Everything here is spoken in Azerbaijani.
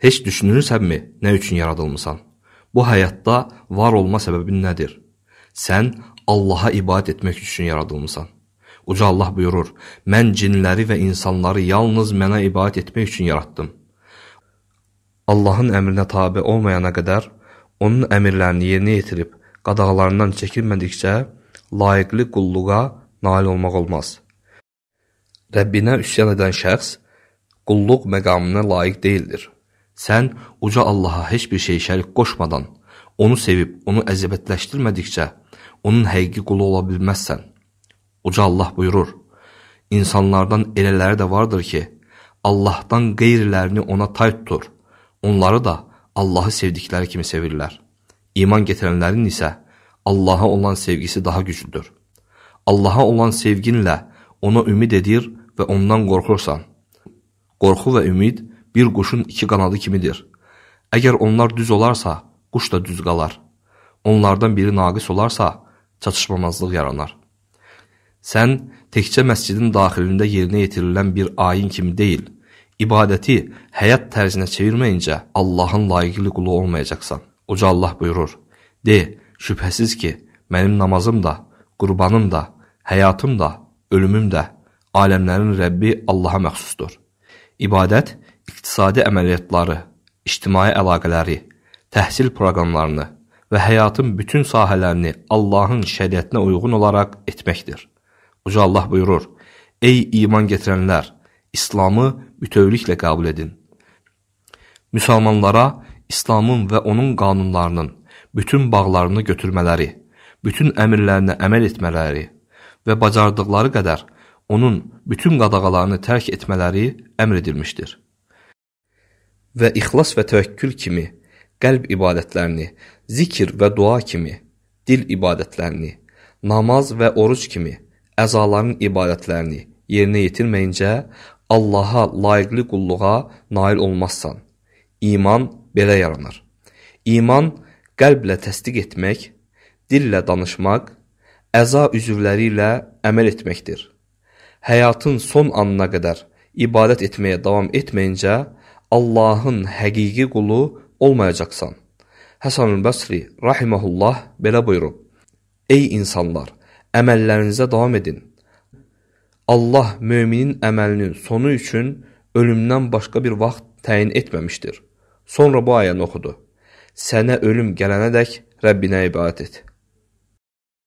Heç düşünürsənmi nə üçün yaradılmısan? Bu həyatda var olma səbəbin nədir? Sən Allaha ibadət etmək üçün yaradılmısan. Uca Allah buyurur: "Mən cinləri və insanları yalnız mənə ibadət etmək üçün yaratdım." Allahın əmrinə tabe olmayana qədər onun əmrlərini yerinə yetirib qadağalarından çəkinmədikcə layiqli qulluğa nail olmaq olmaz. Rəbbinə üsyan edən şəxs qulluq məqamına layiq deyildir. Sən uca Allaha heç bir şey şərik qoşmadan, onu sevib, onu əzəbətləşdirmədikcə, onun həqiqi qulu ola bilməzsən. Uca Allah buyurur, İnsanlardan elələri də vardır ki, Allahdan qeyrilərini ona tay tutur, onları da Allahı sevdikləri kimi sevirlər. İman getirənlərin isə Allaha olan sevgisi daha güclüdür. Allaha olan sevginlə ona ümid edir və ondan qorxursan. Qorxu və ümid bir quşun iki qanadı kimidir. Əgər onlar düz olarsa, quş da düz qalar. Onlardan biri naqis olarsa, çatışmamazlıq yaranar. Sən təkcə məscidin daxilində yerinə yetirilən bir ayin kimi deyil, ibadəti həyat tərzinə çevirməyincə Allahın layiqli qulu olmayacaqsan. Uca Allah buyurur, de, şübhəsiz ki, mənim namazım da, qurbanım da, həyatım da, ölümüm də, aləmlərin Rəbbi Allaha məxsusdur. İbadət iqtisadi əməliyyatları, ictimai əlaqələri, təhsil proqramlarını və həyatın bütün sahələrini Allahın şəriətinə uyğun olaraq etməkdir. Uca Allah buyurur, Ey iman getirənlər, İslamı bütövlüklə qəbul edin. Müsəlmanlara İslamın və onun qanunlarının bütün bağlarını götürmələri, bütün əmirlərinə əməl etmələri və bacardıqları qədər onun bütün qadağalarını tərk etmələri əmr edilmişdir və ixlas və təvəkkül kimi, qəlb ibadətlərini, zikr və dua kimi, dil ibadətlərini, namaz və oruc kimi əzaların ibadətlərini yerinə yetirməyincə Allaha layiqli qulluğa nail olmazsan. İman belə yaranır. İman qəlblə təsdiq etmək, dillə danışmaq, əza üzvləri ilə əməl etməkdir. Həyatın son anına qədər ibadət etməyə davam etməyincə Allahın həqiqi qulu olmayacaqsan. Həsanül Bəsri rahimehullah belə buyurub: Ey insanlar, əməllərinizə davam edin. Allah möminin əməlinin sonu üçün ölümdən başqa bir vaxt təyin etməmişdir. Sonra bu ayəni oxudu. Sənə ölüm gələnədək Rəbbinə ibadət et.